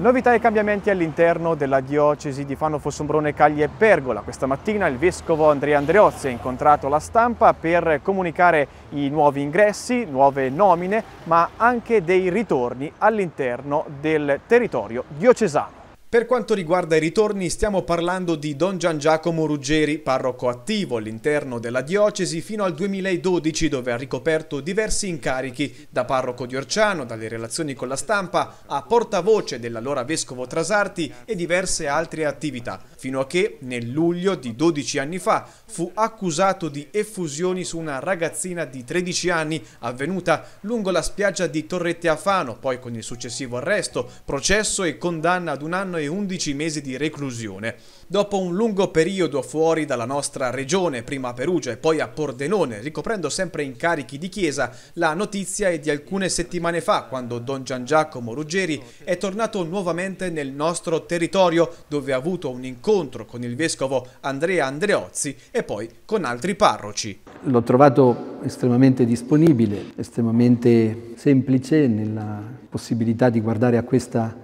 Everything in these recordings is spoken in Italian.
Novità e cambiamenti all'interno della diocesi di Fano Fossombrone Cagli e Pergola. Questa mattina il vescovo Andrea Andreozzi ha incontrato la stampa per comunicare i nuovi ingressi, nuove nomine, ma anche dei ritorni all'interno del territorio diocesano. Per quanto riguarda i ritorni, stiamo parlando di Don Gian Giacomo Ruggeri, parroco attivo all'interno della diocesi fino al 2012, dove ha ricoperto diversi incarichi, da parroco di Orciano, dalle relazioni con la stampa, a portavoce dell'allora vescovo Trasarti e diverse altre attività, fino a che, nel luglio di 12 anni fa, fu accusato di effusioni su una ragazzina di 13 anni, avvenuta lungo la spiaggia di Torrette Afano, poi con il successivo arresto, processo e condanna ad un anno e 11 mesi di reclusione. Dopo un lungo periodo fuori dalla nostra regione, prima a Perugia e poi a Pordenone, ricoprendo sempre incarichi di chiesa, la notizia è di alcune settimane fa, quando Don Gian Giacomo Ruggeri è tornato nuovamente nel nostro territorio, dove ha avuto un incontro con il vescovo Andrea Andreozzi e poi con altri parroci. L'ho trovato estremamente disponibile, estremamente semplice nella possibilità di guardare a questa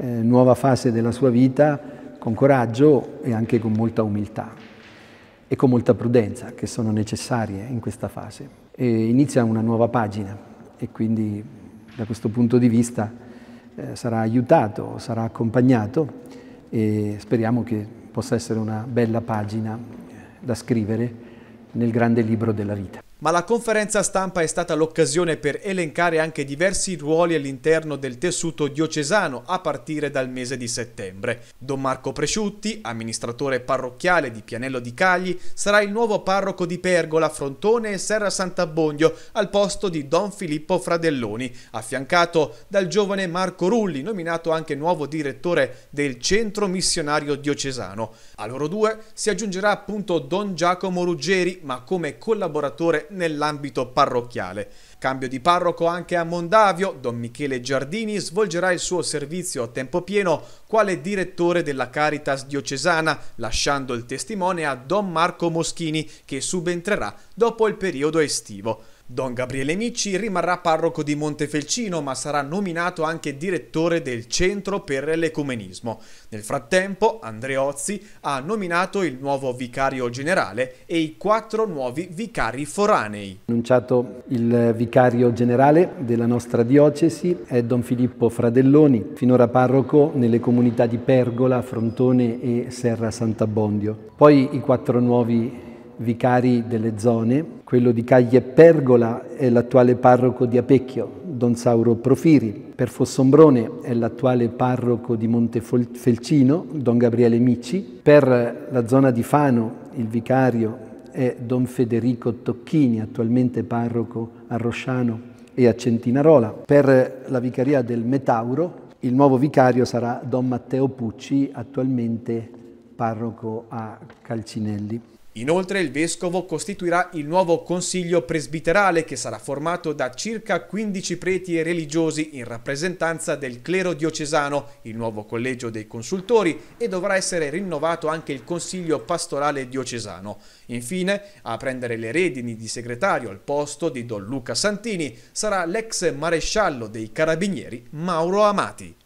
eh, nuova fase della sua vita con coraggio e anche con molta umiltà e con molta prudenza che sono necessarie in questa fase. E inizia una nuova pagina e quindi da questo punto di vista eh, sarà aiutato, sarà accompagnato e speriamo che possa essere una bella pagina eh, da scrivere nel grande libro della vita ma la conferenza stampa è stata l'occasione per elencare anche diversi ruoli all'interno del tessuto diocesano a partire dal mese di settembre. Don Marco Presciutti, amministratore parrocchiale di Pianello di Cagli, sarà il nuovo parroco di Pergola, Frontone e Serra Sant'Abbondio al posto di Don Filippo Fradelloni, affiancato dal giovane Marco Rulli, nominato anche nuovo direttore del Centro Missionario Diocesano. A loro due si aggiungerà appunto Don Giacomo Ruggeri, ma come collaboratore nell'ambito parrocchiale. Cambio di parroco anche a Mondavio, Don Michele Giardini svolgerà il suo servizio a tempo pieno quale direttore della Caritas diocesana, lasciando il testimone a Don Marco Moschini che subentrerà dopo il periodo estivo. Don Gabriele Micci rimarrà parroco di Montefelcino ma sarà nominato anche direttore del Centro per l'Ecumenismo. Nel frattempo Andreozzi ha nominato il nuovo vicario generale e i quattro nuovi vicari foranei. Annunciato il vicario generale della nostra diocesi è Don Filippo Fradelloni, finora parroco nelle comunità di Pergola, Frontone e Serra Sant'Abbondio. Poi i quattro nuovi vicari vicari delle zone, quello di Caglie Pergola è l'attuale parroco di Apecchio, Don Sauro Profiri, per Fossombrone è l'attuale parroco di Montefelcino, Don Gabriele Micci. per la zona di Fano il vicario è Don Federico Tocchini, attualmente parroco a Rosciano e a Centinarola. Per la vicaria del Metauro il nuovo vicario sarà Don Matteo Pucci, attualmente parroco a Calcinelli. Inoltre il vescovo costituirà il nuovo consiglio presbiterale che sarà formato da circa 15 preti e religiosi in rappresentanza del clero diocesano, il nuovo collegio dei consultori e dovrà essere rinnovato anche il consiglio pastorale diocesano. Infine, a prendere le redini di segretario al posto di Don Luca Santini sarà l'ex maresciallo dei carabinieri Mauro Amati.